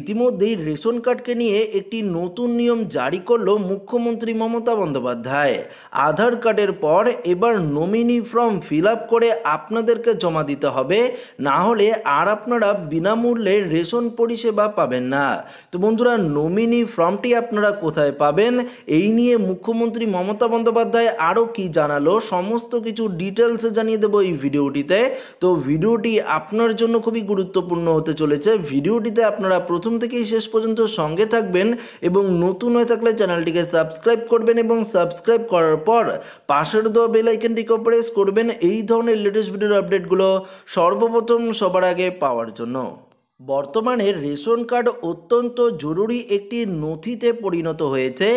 ইতিমধ্যেই রেশন কার্ডকে নিয়ে একটি নতুন নিয়ম জারি করল মুখ্যমন্ত্রী মমতা বন্দ্যোপাধ্যায় আধার কার্ডের পর এবার নমিনি ফর্ম ফিল করে আপনাদেরকে জমা দিতে হবে না হলে আর আপনারা বিনামূল্যে রেশন পরিষেবা পাবেন না তো বন্ধুরা নমিনি ফর্মটি আপনারা কোথায় পাবেন এই নিয়ে মুখ্যমন্ত্রী মমতা বন্দ্যোপাধ্যায় আরও কি জানালো সমস্ত কিছু ডিটেলসে জানিয়ে দেবো এই ভিডিওটিতে তো ভিডিওটি আপনার জন্য খুবই গুরুত্বপূর্ণ হতে চলেছে ভিডিওটিতে আপনারা প্রথম থেকেই শেষ পর্যন্ত সঙ্গে থাকবেন এবং নতুন হয়ে থাকলে চ্যানেলটিকে সাবস্ক্রাইব করবেন এবং সাবস্ক্রাইব করার পর পাশের দেওয়া বেল প্রেস করবেন এই ধরনের লেটেস্ট ভিডিওর আপডেটগুলো সর্বপ্রথম সবার আগে পাওয়ার জন্য বর্তমানে রেশন কার্ড অত্যন্ত জরুরি একটি নথিতে পরিণত হয়েছে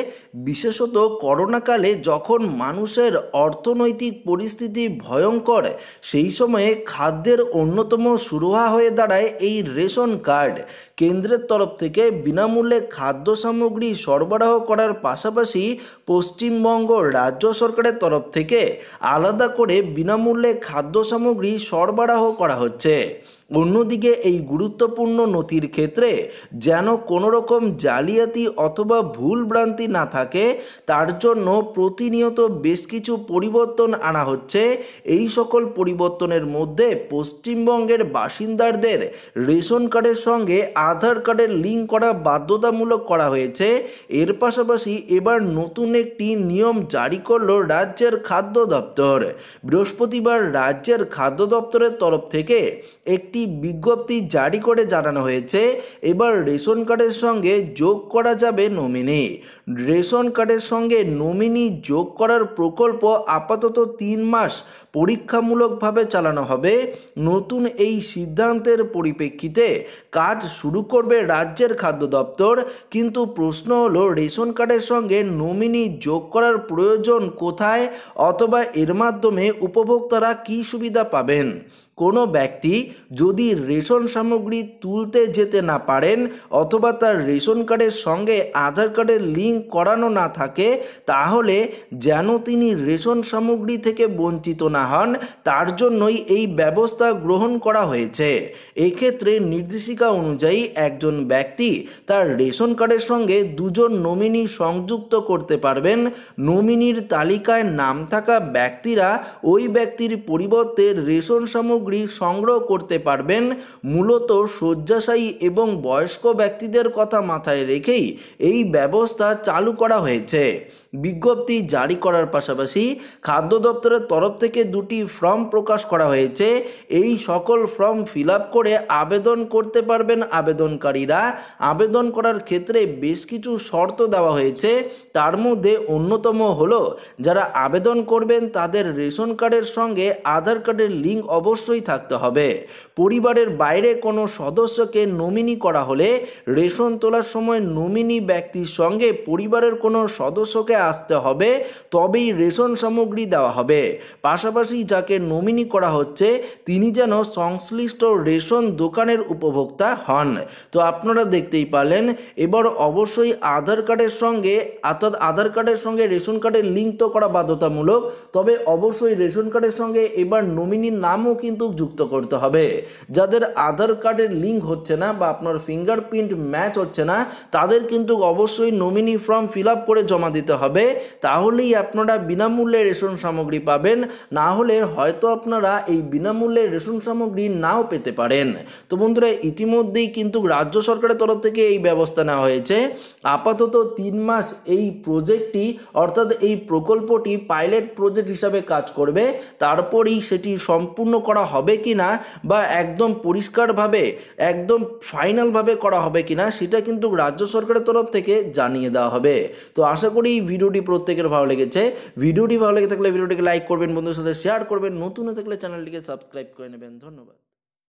বিশেষত করোনাকালে যখন মানুষের অর্থনৈতিক পরিস্থিতি ভয়ঙ্কর সেই সময়ে খাদ্যের অন্যতম সুরহা হয়ে দাঁড়ায় এই রেশন কার্ড কেন্দ্রের তরফ থেকে বিনামূল্যে খাদ্য সামগ্রী সরবরাহ করার পাশাপাশি পশ্চিমবঙ্গ রাজ্য সরকারের তরফ থেকে আলাদা করে বিনামূল্যে খাদ্য সামগ্রী সরবরাহ করা হচ্ছে অন্যদিকে এই গুরুত্বপূর্ণ নথির ক্ষেত্রে যেন কোনো রকম জালিয়াতি অথবা ভুলভ্রান্তি না থাকে তার জন্য প্রতিনিয়ত বেশ কিছু পরিবর্তন আনা হচ্ছে এই সকল পরিবর্তনের মধ্যে পশ্চিমবঙ্গের বাসিন্দাদের রেশন কার্ডের সঙ্গে আধার কার্ডের লিঙ্ক করা বাধ্যতামূলক করা হয়েছে এর পাশাপাশি এবার নতুন একটি নিয়ম জারি করল রাজ্যের খাদ্য দপ্তর বৃহস্পতিবার রাজ্যের খাদ্য দপ্তরের তরফ থেকে একটি একটি বিজ্ঞপ্তি জারি করে জানানো হয়েছে এবার রেশন কার্ডের সঙ্গে যোগ করা যাবে নমিনি রেশন কার্ডের সঙ্গে নমিনি যোগ করার প্রকল্প আপাতত তিন মাস পরীক্ষামূলকভাবে চালানো হবে নতুন এই সিদ্ধান্তের পরিপ্রেক্ষিতে কাজ শুরু করবে রাজ্যের খাদ্য দপ্তর কিন্তু প্রশ্ন হলো রেশন কার্ডের সঙ্গে নমিনি যোগ করার প্রয়োজন কোথায় অথবা এর মাধ্যমে উপভোক্তারা কী সুবিধা পাবেন কোনো ব্যক্তি যদি রেশন সামগ্রী তুলতে যেতে না পারেন অথবা তার রেশন কার্ডের সঙ্গে আধার কার্ডের লিঙ্ক করানো না থাকে তাহলে যেন তিনি রেশন সামগ্রী থেকে বঞ্চিত না হন তার জন্যই এই ব্যবস্থা গ্রহণ করা হয়েছে এক্ষেত্রে নির্দেশিকা অনুযায়ী একজন ব্যক্তি তার রেশন কার্ডের সঙ্গে দুজন নমিনি সংযুক্ত করতে পারবেন নমিনির তালিকায় নাম থাকা ব্যক্তিরা ওই ব্যক্তির পরিবর্তে রেশন সামগ্রী সামগ্রী সংগ্রহ করতে পারবেন মূলত শয্যাশায়ী এবং বয়স্ক ব্যক্তিদের কথা মাথায় রেখেই এই ব্যবস্থা চালু করা হয়েছে বিজ্ঞপ্তি জারি করার পাশাপাশি খাদ্য দপ্তরের তরফ থেকে দুটি ফর্ম প্রকাশ করা হয়েছে এই সকল ফর্ম ফিল করে আবেদন করতে পারবেন আবেদনকারীরা আবেদন করার ক্ষেত্রে বেশ কিছু শর্ত দেওয়া হয়েছে তার মধ্যে অন্যতম হলো যারা আবেদন করবেন তাদের রেশন কার্ডের সঙ্গে আধার কার্ডের লিঙ্ক অবশ্যই থাকতে হবে পরিবারের বাইরে কোনো সদস্যকে নমিনি করা হলে রেশন তোলার সময় নমিনি ব্যক্তির সঙ্গে পরিবারের কোনো সদস্যকে আসতে হবে তবেই রেশন সামগ্রী দেওয়া হবে পাশাপাশি যাকে নমিনি করা হচ্ছে তিনি যেন সংশ্লিষ্ট রেশন দোকানের উপভোক্তা হন তো আপনারা দেখতেই পারলেন এবার অবশ্যই আধার কার্ডের সঙ্গে আত অর্থাৎ আধার কার্ডের সঙ্গে রেশন কার্ডের লিঙ্ক তো করা বাধ্যতামূলক তবে অবশ্যই রেশন কার্ডের সঙ্গে এবার নমিনির নামও কিন্তু যুক্ত করতে হবে যাদের আধার কার্ডের লিঙ্ক হচ্ছে না বা আপনার ফিঙ্গারপ্রিন্ট ম্যাচ হচ্ছে না তাদের কিন্তু অবশ্যই নমিনি ফর্ম ফিল আপ করে জমা দিতে হবে তাহলেই আপনারা বিনামূল্যে রেশন সামগ্রী পাবেন না হলে হয়তো আপনারা এই বিনামূল্যে রেশন সামগ্রী নাও পেতে পারেন তো বন্ধুরা ইতিমধ্যেই কিন্তু রাজ্য সরকারের তরফ থেকে এই ব্যবস্থা নেওয়া হয়েছে আপাতত তিন মাস এই প্রজেক্টটি অর্থাৎ এই প্রকল্পটি পাইলট প্রজেক্ট হিসাবে কাজ করবে তারপরেই সেটি সম্পূর্ণ করা হবে কি না বা একদম পরিষ্কারভাবে একদম ফাইনালভাবে করা হবে কি না সেটা কিন্তু রাজ্য সরকারের তরফ থেকে জানিয়ে দেওয়া হবে তো আশা করি এই ভিডিওটি প্রত্যেকের ভালো লেগেছে ভিডিওটি ভালো লেগে থাকলে ভিডিওটিকে লাইক করবেন বন্ধুদের সাথে শেয়ার করবেন নতুন হয়ে থাকলে চ্যানেলটিকে সাবস্ক্রাইব করে নেবেন ধন্যবাদ